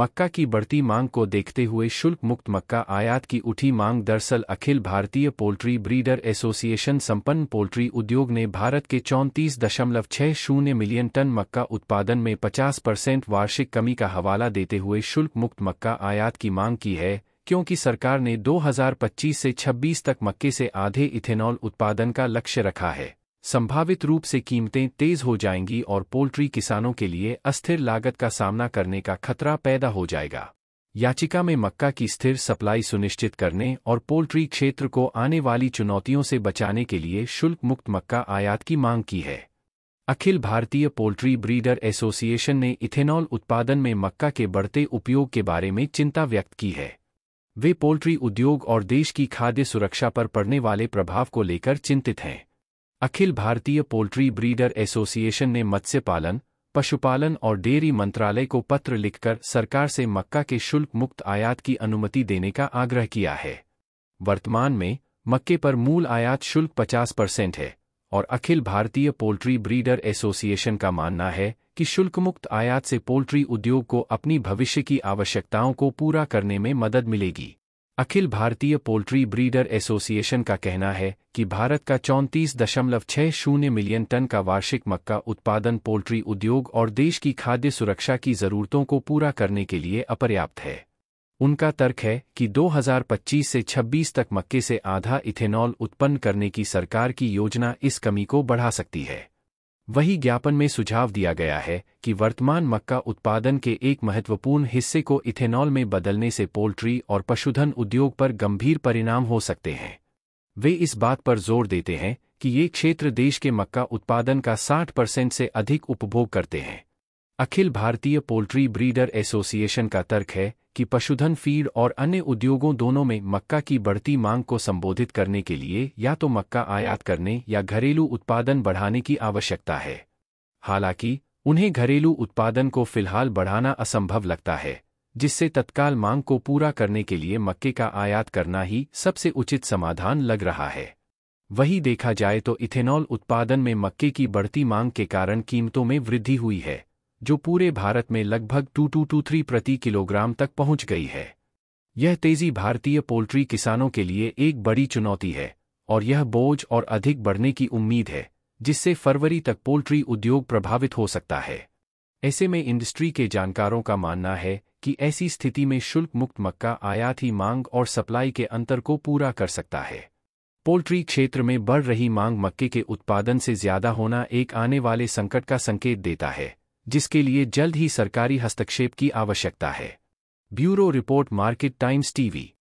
मक्का की बढ़ती मांग को देखते हुए शुल्क मुक्त मक्का आयात की उठी मांग दरअसल अखिल भारतीय पोल्ट्री ब्रीडर एसोसिएशन संपन्न पोल्ट्री उद्योग ने भारत के चौंतीस दशमलव छह शून्य मिलियन टन मक्का उत्पादन में 50 परसेंट वार्षिक कमी का हवाला देते हुए शुल्क मुक्त मक्का आयात की मांग की है क्योंकि सरकार ने 2025 से 26 तक मक्के से आधे इथेनॉल उत्पादन का लक्ष्य रखा है संभावित रूप से कीमतें तेज हो जाएंगी और पोल्ट्री किसानों के लिए अस्थिर लागत का सामना करने का खतरा पैदा हो जाएगा याचिका में मक्का की स्थिर सप्लाई सुनिश्चित करने और पोल्ट्री क्षेत्र को आने वाली चुनौतियों से बचाने के लिए शुल्क मुक्त मक्का आयात की मांग की है अखिल भारतीय पोल्ट्री ब्रीडर एसोसिएशन ने इथेनॉल उत्पादन में मक्का के बढ़ते उपयोग के बारे में चिंता व्यक्त की है वे पोल्ट्री उद्योग और देश की खाद्य सुरक्षा पर पड़ने वाले प्रभाव को लेकर चिंतित हैं अखिल भारतीय पोल्ट्री ब्रीडर एसोसिएशन ने मत्स्य पालन पशुपालन और डेयरी मंत्रालय को पत्र लिखकर सरकार से मक्का के शुल्क मुक्त आयात की अनुमति देने का आग्रह किया है वर्तमान में मक्के पर मूल आयात शुल्क 50 परसेंट है और अखिल भारतीय पोल्ट्री ब्रीडर एसोसिएशन का मानना है कि शुल्क मुक्त आयात से पोल्ट्री उद्योग को अपनी भविष्य की आवश्यकताओं को पूरा करने में मदद मिलेगी अखिल भारतीय पोल्ट्री ब्रीडर एसोसिएशन का कहना है कि भारत का चौंतीस दशमलव छह शून्य मिलियन टन का वार्षिक मक्का उत्पादन पोल्ट्री उद्योग और देश की खाद्य सुरक्षा की जरूरतों को पूरा करने के लिए अपर्याप्त है उनका तर्क है कि 2025 से 26 तक मक्के से आधा इथेनॉल उत्पन्न करने की सरकार की योजना इस कमी को बढ़ा सकती है वही ज्ञापन में सुझाव दिया गया है कि वर्तमान मक्का उत्पादन के एक महत्वपूर्ण हिस्से को इथेनॉल में बदलने से पोल्ट्री और पशुधन उद्योग पर गंभीर परिणाम हो सकते हैं वे इस बात पर जोर देते हैं कि ये क्षेत्र देश के मक्का उत्पादन का 60 परसेंट से अधिक उपभोग करते हैं अखिल भारतीय पोल्ट्री ब्रीडर एसोसिएशन का तर्क है कि पशुधन फीड और अन्य उद्योगों दोनों में मक्का की बढ़ती मांग को संबोधित करने के लिए या तो मक्का आयात करने या घरेलू उत्पादन बढ़ाने की आवश्यकता है हालांकि उन्हें घरेलू उत्पादन को फिलहाल बढ़ाना असंभव लगता है जिससे तत्काल मांग को पूरा करने के लिए मक्के का आयात करना ही सबसे उचित समाधान लग रहा है वही देखा जाए तो इथेनॉल उत्पादन में मक्के की बढ़ती मांग के कारण कीमतों में वृद्धि हुई है जो पूरे भारत में लगभग टू टू टू थ्री प्रति किलोग्राम तक पहुंच गई है यह तेजी भारतीय पोल्ट्री किसानों के लिए एक बड़ी चुनौती है और यह बोझ और अधिक बढ़ने की उम्मीद है जिससे फरवरी तक पोल्ट्री उद्योग प्रभावित हो सकता है ऐसे में इंडस्ट्री के जानकारों का मानना है कि ऐसी स्थिति में शुल्क मुक्त मक्का आयात ही मांग और सप्लाई के अंतर को पूरा कर सकता है पोल्ट्री क्षेत्र में बढ़ रही मांग मक्के के उत्पादन से ज्यादा होना एक आने वाले संकट का संकेत देता है जिसके लिए जल्द ही सरकारी हस्तक्षेप की आवश्यकता है bureau report Market Times TV